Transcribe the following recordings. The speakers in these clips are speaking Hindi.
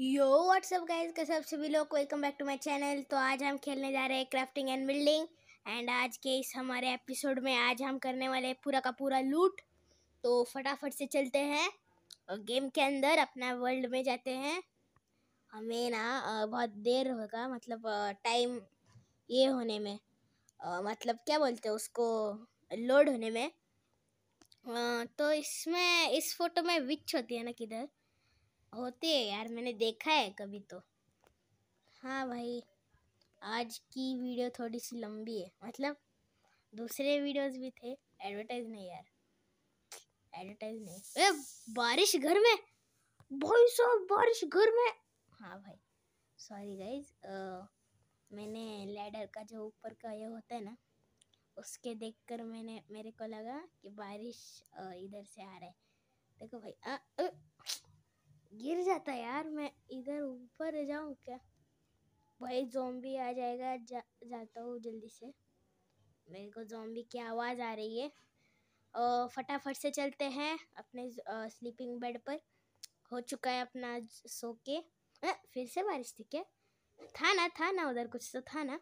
यो व्हाट्सअप गाइज का सबसे सभी लोग welcome back to my channel तो आज हम खेलने जा रहे हैं क्राफ्टिंग एंड बिल्डिंग एंड आज के इस हमारे एपिसोड में आज हम करने वाले पूरा का पूरा लूट तो फटाफट से चलते हैं और गेम के अंदर अपना वर्ल्ड में जाते हैं हमें ना बहुत देर होगा मतलब टाइम ये होने में मतलब क्या बोलते हैं उसको लोड होने में तो इसमें इस फोटो में विच होती है ना किधर होते हैं यार मैंने देखा है कभी तो हाँ भाई आज की वीडियो थोड़ी सी लंबी है मतलब दूसरे वीडियोस भी थे एडवर्टाइज नहीं यार एडवर्टाइज नहीं ए बारिश घर में भाई साहब बारिश घर में हाँ भाई सॉरी गाइज मैंने लैडर का जो ऊपर का ये होता है ना उसके देखकर मैंने मेरे को लगा कि बारिश इधर से आ रहा है देखो भाई आ, आ, गिर जाता यार मैं इधर ऊपर जाऊँ क्या भाई जोम्बी आ जाएगा जा, जाता हूँ जल्दी से मेरे को जोम्बी की आवाज़ आ रही है और फटाफट से चलते हैं अपने स्लीपिंग बेड पर हो चुका है अपना सो के आ, फिर से बारिश थी क्या था ना था ना उधर कुछ तो था ना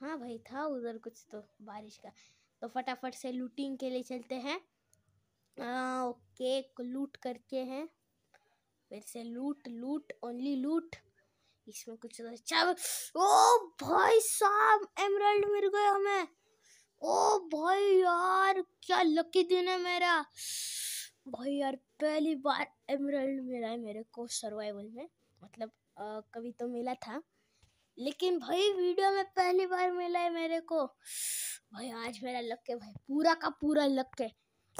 हाँ भाई था उधर कुछ तो बारिश का तो फटाफट से लूटिंग के लिए चलते हैं आ, ओके लूट करके हैं फिर से लूट लूट ओनली लूट इसमें कुछ अच्छा ओ भाई साहब एमराल्ड मिल गए हमें ओ भाई यार क्या लकी दिन है मेरा भाई यार पहली बार एमराल्ड मिला है मेरे को सर्वाइवल में मतलब आ, कभी तो मिला था लेकिन भाई वीडियो में पहली बार मिला है मेरे को भाई आज मेरा लक है भाई पूरा का पूरा लक है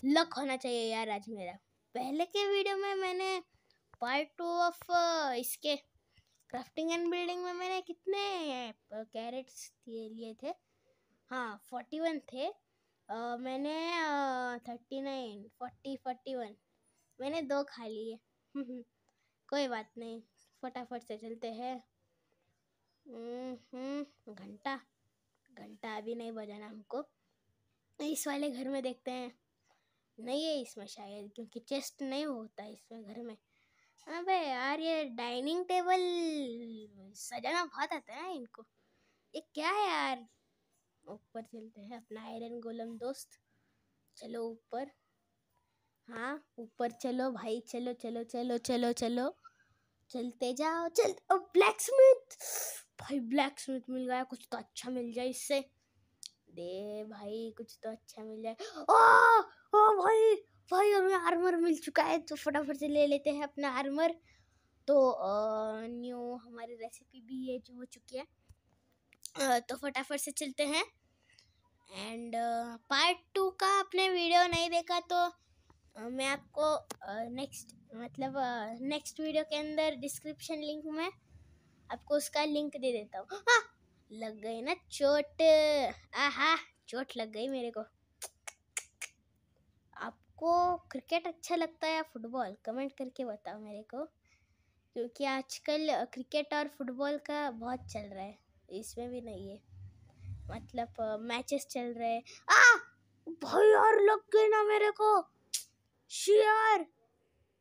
लक होना चाहिए यार आज मेरा पहले के वीडियो में मैंने पार्ट टू ऑफ इसके क्राफ्टिंग एंड बिल्डिंग में मैंने कितने कैरेट्स लिए थे हाँ फोर्टी वन थे आ, मैंने thirty nine forty forty one मैंने दो खा लिए हम्म, कोई बात नहीं फटाफट से चलते हैं हम्म, घंटा घंटा अभी नहीं बजाना हमको इस वाले घर में देखते हैं नहीं है इसमें शायद क्योंकि चेस्ट नहीं होता इसमें घर में अबे यार ये डाइनिंग टेबल सजाना बहुत आता है इनको ये क्या है यार ऊपर चलते हैं अपना आयरन गोलम दोस्त चलो ऊपर हाँ ऊपर चलो भाई चलो चलो चलो चलो चलो चलते जाओ चल ब्लैक स्मिथ भाई ब्लैक स्मिथ मिल गया कुछ तो अच्छा मिल जाए इससे दे भाई कुछ तो अच्छा मिल जाए ओ ओ भाई भाई हमें आर्मर मिल चुका है तो फटाफट से ले लेते हैं अपना आर्मर तो न्यू हमारी रेसिपी भी ये जो हो चुकी है तो फटाफट से चलते हैं एंड पार्ट टू का आपने वीडियो नहीं देखा तो मैं आपको नेक्स्ट मतलब नेक्स्ट वीडियो के अंदर डिस्क्रिप्शन लिंक में आपको उसका लिंक दे देता हूँ हाँ, लग गई ना चोट आहा चोट लग गई मेरे को आपको क्रिकेट अच्छा लगता है या फुटबॉल कमेंट करके बताओ मेरे को क्योंकि आजकल क्रिकेट और फुटबॉल का बहुत चल रहा है इसमें भी नहीं है मतलब मैचेस चल रहे हैं आ भाई यार लग गए ना मेरे को शेयर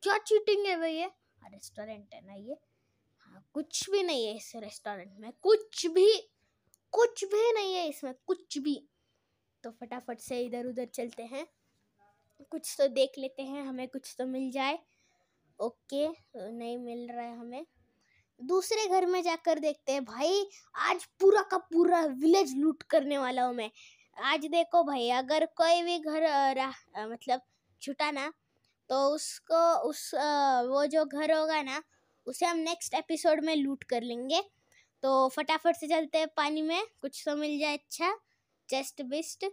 क्या चीटिंग है भैया रेस्टोरेंट है ना ये हाँ कुछ भी नहीं है इस रेस्टोरेंट में कुछ भी कुछ भी नहीं है इसमें कुछ भी तो फटाफट से इधर उधर चलते हैं कुछ तो देख लेते हैं हमें कुछ तो मिल जाए ओके नहीं मिल रहा है हमें दूसरे घर में जाकर देखते हैं भाई आज पूरा का पूरा विलेज लूट करने वाला हूँ मैं आज देखो भाई अगर कोई भी घर मतलब छुटा ना तो उसको उस आ, वो जो घर होगा ना उसे हम नेक्स्ट एपिसोड में लूट कर लेंगे तो फटाफट से चलते हैं पानी में कुछ तो मिल जाए अच्छा चेस्ट बिस्ट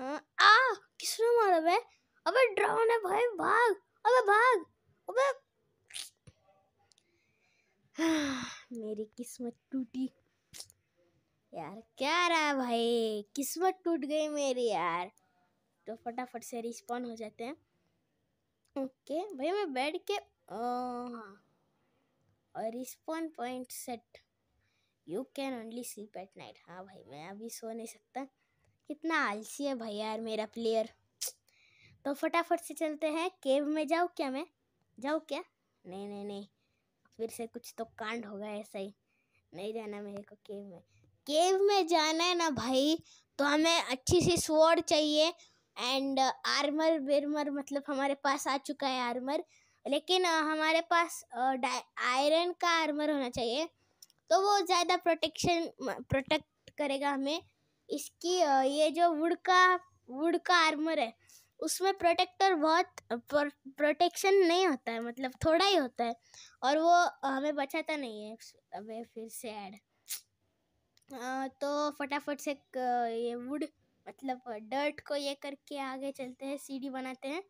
आ, आ किस्मत टूटी यार क्या रहा भाई किस्मत टूट गई मेरी यार तो फटाफट से रिस्पॉन्ड हो जाते हैं ओके भाई मैं बैठ के हाँ और respawn point set you can only sleep at night हाँ भाई मैं अभी सो नहीं सकता कितना आलसी है भाई यार मेरा प्लेयर तो फटाफट से चलते हैं केव में जाऊँ क्या मैं जाऊँ क्या नहीं नहीं नहीं फिर से कुछ तो कांड होगा ऐसा ही नहीं जाना मेरे को केव में केव में जाना है ना भाई तो हमें अच्छी सी स्वॉर्ड चाहिए एंड आर्मर बिरमर मतलब हमारे पास आ चुका है आर्मर लेकिन हमारे पास आयरन का आर्मर होना चाहिए तो वो ज़्यादा प्रोटेक्शन प्रोटेक्ट करेगा हमें इसकी ये जो वुड का वुड का आर्मर है उसमें प्रोटेक्टर बहुत प्रोटेक्शन नहीं होता है मतलब थोड़ा ही होता है और वो हमें बचाता नहीं है अबे फिर से ऐड तो फटाफट से ये वुड मतलब डर्ट को ये करके आगे चलते हैं सीढ़ी बनाते हैं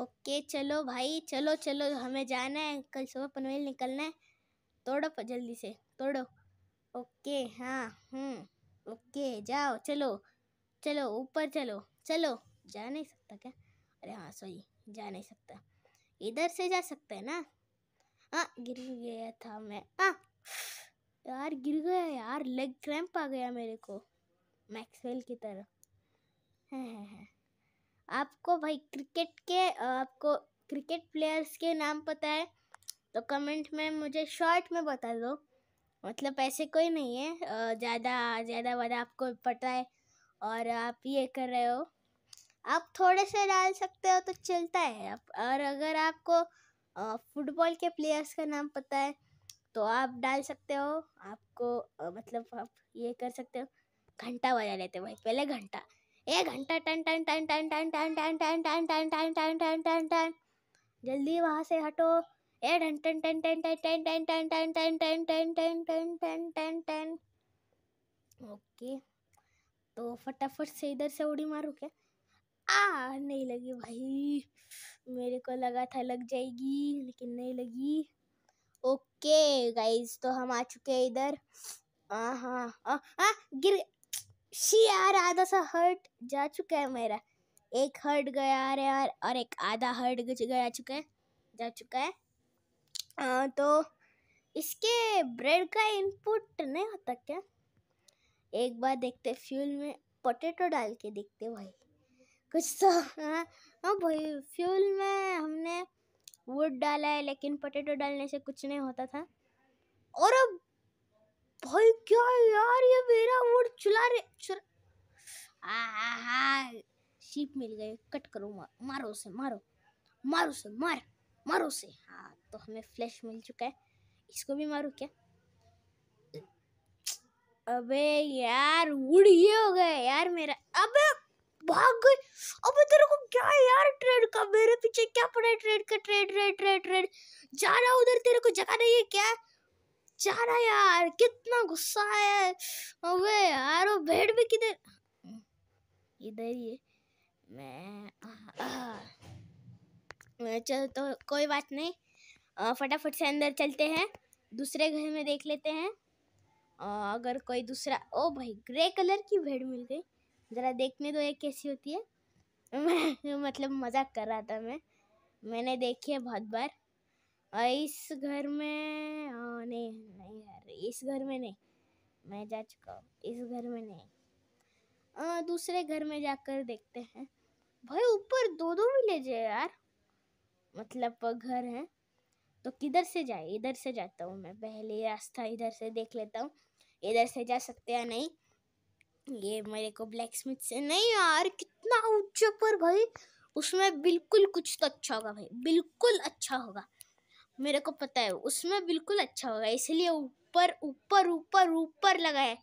ओके चलो भाई चलो चलो हमें जाना है कल सुबह पनवेल निकलना है तोड़ो जल्दी से तोड़ो ओके हाँ हम्म ओके जाओ चलो चलो ऊपर चलो चलो जा नहीं सकता क्या अरे हाँ सही जा नहीं सकता इधर से जा सकते हैं ना हाँ गिर गया था मैं हाँ यार गिर गया यार लेग क्रैम्प आ गया मेरे को मैक्सवेल की तरह है, है, है। आपको भाई क्रिकेट के आपको क्रिकेट प्लेयर्स के नाम पता है तो कमेंट में मुझे शॉर्ट में बता दो मतलब ऐसे कोई नहीं है ज़्यादा ज़्यादा वादा आपको पता है और आप ये कर रहे हो आप थोड़े से डाल सकते हो तो चलता है और अगर आपको फुटबॉल के प्लेयर्स का नाम पता है तो आप डाल सकते हो आपको आ, मतलब आप ये कर सकते हो घंटा बजा लेते भाई पहले घंटा ए घंटा टन टन टन टन टन टन टन टन टन टन टन टन टन टन टन जल्दी वहाँ से हटो ए टन टन टन टन टन टन टन टन टन टन टन टन टन टन टन टन टन ओके तो फटाफट से इधर से उड़ी मारू क्या आ नहीं लगी भाई मेरे को लगा था लग जाएगी लेकिन नहीं लगी ओके गाइज तो हम आ चुके हैं इधर हाँ हाँ गिर शी यार आधा सा हर्ट जा चुका है मेरा एक हर्ट गया यार यार और एक आधा हर्ट गया चुका है जा चुका है आ, तो इसके ब्रेड का इनपुट नहीं होता क्या एक बार देखते फ्यूल में पोटेटो डाल के देखते भाई कुछ तो हाँ।, हाँ भाई फ्यूल में हमने वुड डाला है लेकिन पोटेटो डालने से कुछ नहीं होता था और अब भाई क्या यार ये मेरा वुड चुला रे चुर... शीप मिल गए कट करो मार, मारो उसे मारो मारो उसे मार मारो उसे हाँ तो हमें फ्लैश मिल चुका है इसको भी मारो क्या अबे यार उड़ ये हो गया यार मेरा अबे भाग गई अबे तेरे को क्या है यार ट्रेड का मेरे पीछे क्या पड़ा है ट्रेड का ट्रेड ट्रेड ट्रेड ट्रेड जा रहा उधर तेरे को जगह नहीं है क्या जा रहा यार कितना गुस्सा है अबे यार वो भेड़ भी किधर इधर ही मैं आ, चल तो कोई बात नहीं फटाफट से अंदर चलते हैं दूसरे घर में देख लेते हैं आ, अगर कोई दूसरा ओ भाई ग्रे कलर की भेड़ मिल गई ज़रा देखने दो ये कैसी होती है मैं मतलब मजाक कर रहा था मैं मैंने देखी है बहुत बार और इस घर में आ, नहीं नहीं यार इस घर में नहीं मैं जा चुका हूँ इस घर में नहीं आ, दूसरे घर में जाकर देखते हैं भाई ऊपर दो दो विलेज है यार मतलब घर है तो किधर से जाए इधर से जाता हूँ मैं पहले रास्ता इधर से देख लेता हूँ इधर से जा सकते या नहीं ये मेरे को ब्लैक स्मिथ से नहीं यार कितना ऊंचा पर भाई उसमें बिल्कुल कुछ तो अच्छा होगा भाई बिल्कुल अच्छा होगा मेरे को पता है उसमें बिल्कुल अच्छा होगा इसलिए ऊपर ऊपर ऊपर ऊपर लगा है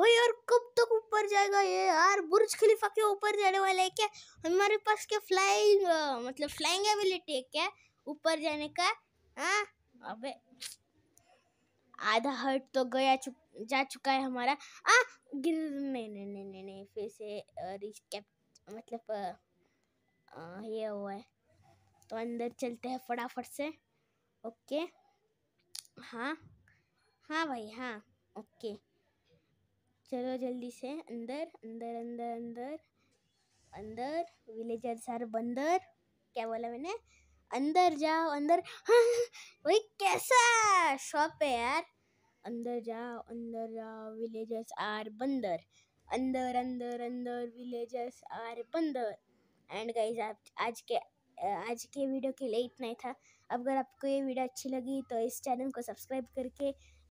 भाई यार कब तक ऊपर जाएगा ये यार बुर्ज खलीफा के ऊपर जाने वाला है क्या हमारे पास क्या फ्लाइंग मतलब फ्लाइंग एबिलिटी है क्या ऊपर जाने का हाँ अबे आधा हर्ट तो गया चुक जा चुका है हमारा आ गिर नहीं नहीं नहीं नहीं नहीं फिर से रिस्कैप मतलब आ, ये हुआ है तो अंदर चलते हैं फटाफट से ओके हाँ हाँ भाई हाँ ओके चलो जल्दी से अंदर अंदर अंदर अंदर अंदर विलेजर सर बंदर क्या बोला मैंने अंदर जाओ अंदर वही कैसा शॉप है यार अंदर जाओ अंदर जाओ विलेजर्स आर बंदर अंदर अंदर अंदर विलेजर्स आर बंदर एंड गाइज आप आज के आज के वीडियो के लिए इतना ही था अगर आपको ये वीडियो अच्छी लगी तो इस चैनल को सब्सक्राइब करके